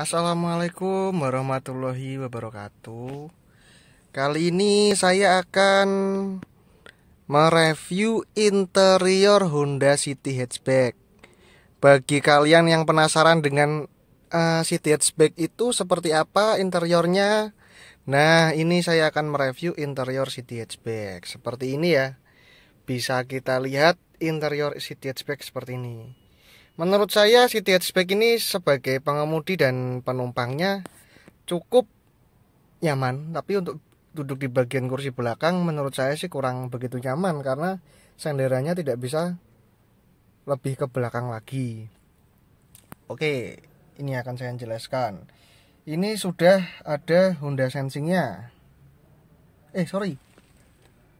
Assalamualaikum warahmatullahi wabarakatuh. Kali ini saya akan mereview interior Honda City Hatchback. Bagi kalian yang penasaran dengan uh, City Hatchback itu seperti apa interiornya, nah ini saya akan mereview interior City Hatchback. Seperti ini ya. Bisa kita lihat interior City Hatchback seperti ini. Menurut saya City Hatchback ini sebagai pengemudi dan penumpangnya cukup nyaman, tapi untuk duduk di bagian kursi belakang menurut saya sih kurang begitu nyaman karena senderannya tidak bisa lebih ke belakang lagi. Oke, ini akan saya jelaskan. Ini sudah ada Honda Sensingnya. Eh, sorry.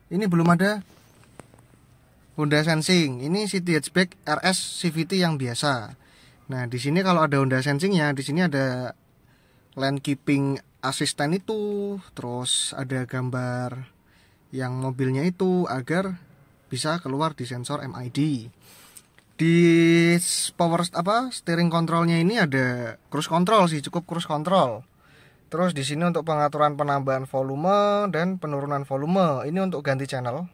Ini belum ada Honda Sensing. Ini city hatchback RS CVT yang biasa. Nah, di sini kalau ada Honda sensing Sensingnya, di sini ada lane keeping asisten itu, terus ada gambar yang mobilnya itu agar bisa keluar di sensor MID. Di power apa steering controlnya ini ada cruise control sih, cukup cruise control. Terus di sini untuk pengaturan penambahan volume dan penurunan volume. Ini untuk ganti channel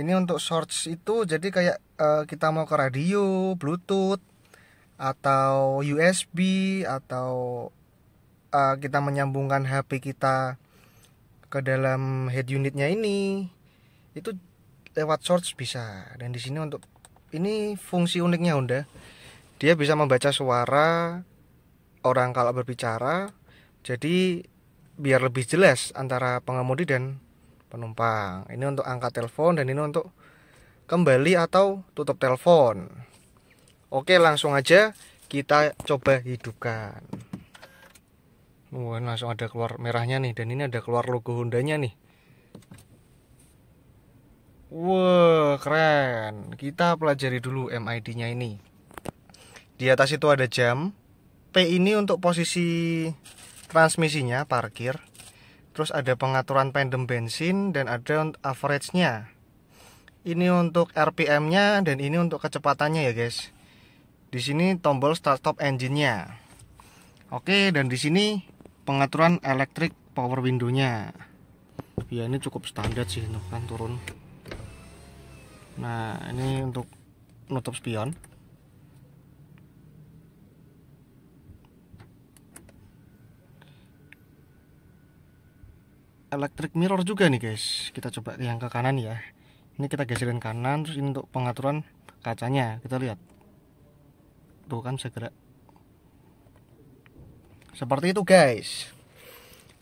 ini untuk shorts itu jadi kayak uh, kita mau ke radio bluetooth atau USB atau uh, kita menyambungkan HP kita ke dalam head unitnya ini itu lewat shorts bisa dan di sini untuk ini fungsi uniknya Honda dia bisa membaca suara orang kalau berbicara jadi biar lebih jelas antara pengemudi dan penumpang ini untuk angkat telepon dan ini untuk kembali atau tutup telepon oke langsung aja kita coba hidupkan Wah, langsung ada keluar merahnya nih dan ini ada keluar logo Hondanya nih Wah, keren. Kita pelajari dulu MID-nya ini. Di atas itu ada jam. P ini untuk posisi transmisinya, parkir terus ada pengaturan pendem bensin dan ada average-nya ini untuk RPM-nya dan ini untuk kecepatannya ya guys. Di sini tombol start stop engine-nya. Oke, dan di sini pengaturan elektrik power window-nya. Ya ini cukup standar sih kan turun. Nah, ini untuk nutup spion. electric mirror juga nih guys kita coba yang ke kanan ya ini kita geserin kanan terus ini untuk pengaturan kacanya kita lihat tuh kan bisa seperti itu guys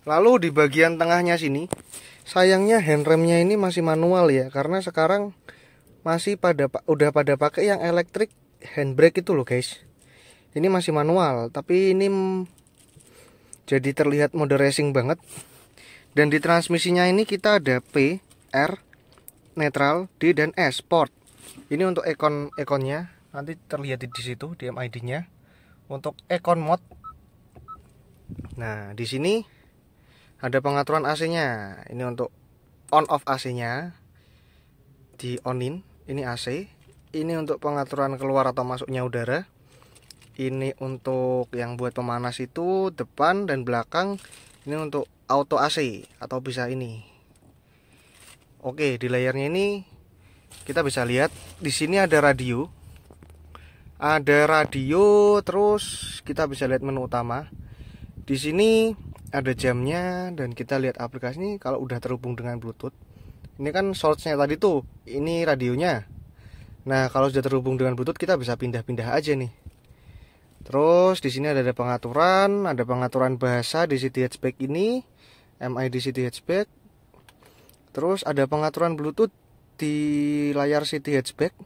lalu di bagian tengahnya sini sayangnya handremnya ini masih manual ya karena sekarang masih pada udah pada pakai yang elektrik handbrake itu loh guys ini masih manual tapi ini jadi terlihat mode racing banget dan di transmisinya ini kita ada P, R, netral, D dan S port. Ini untuk ekon ekonnya nanti terlihat di situ di MID-nya. Untuk ekon mode. Nah, di sini ada pengaturan AC-nya. Ini untuk on off AC-nya di onin. Ini AC. Ini untuk pengaturan keluar atau masuknya udara. Ini untuk yang buat pemanas itu depan dan belakang. Ini untuk auto AC atau bisa ini. Oke, di layarnya ini kita bisa lihat di sini ada radio. Ada radio, terus kita bisa lihat menu utama. Di sini ada jamnya dan kita lihat aplikasi ini kalau udah terhubung dengan Bluetooth. Ini kan source-nya tadi tuh, ini radionya. Nah, kalau sudah terhubung dengan Bluetooth kita bisa pindah-pindah aja nih. Terus di sini ada, ada pengaturan, ada pengaturan bahasa di City hatchback ini, MID City hatchback. Terus ada pengaturan Bluetooth di layar City hatchback.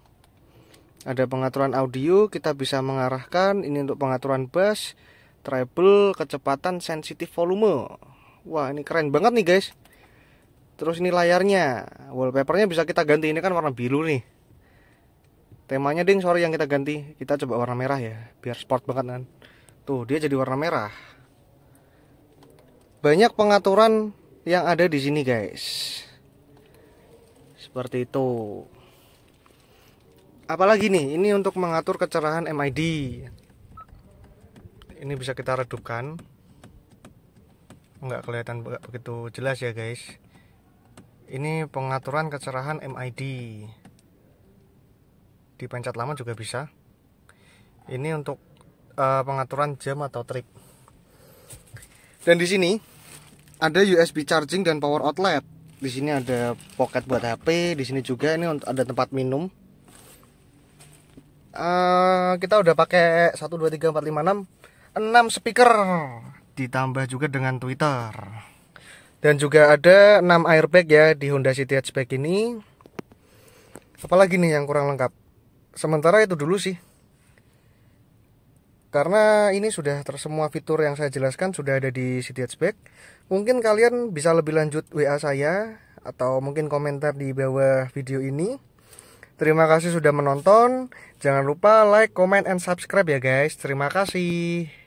Ada pengaturan audio, kita bisa mengarahkan ini untuk pengaturan bass, treble, kecepatan, sensitif volume. Wah, ini keren banget nih, guys. Terus ini layarnya, wallpapernya bisa kita ganti ini kan warna biru nih temanya ding sorry yang kita ganti kita coba warna merah ya biar sport banget kan tuh dia jadi warna merah banyak pengaturan yang ada di sini guys seperti itu apalagi nih ini untuk mengatur kecerahan MID ini bisa kita redupkan nggak kelihatan begitu jelas ya guys ini pengaturan kecerahan MID dipencet lama juga bisa ini untuk uh, pengaturan jam atau trip dan di sini ada USB charging dan power outlet di sini ada pocket buat HP di sini juga ini untuk ada tempat minum uh, kita udah pakai 1 2 3 4 5 6 6 speaker ditambah juga dengan Twitter dan juga ada 6 airbag ya di Honda City Hatchback ini apalagi nih yang kurang lengkap sementara itu dulu sih karena ini sudah tersemua fitur yang saya jelaskan sudah ada di City Hatchback. Mungkin kalian bisa lebih lanjut WA saya atau mungkin komentar di bawah video ini. Terima kasih sudah menonton. Jangan lupa like, comment, and subscribe ya guys. Terima kasih.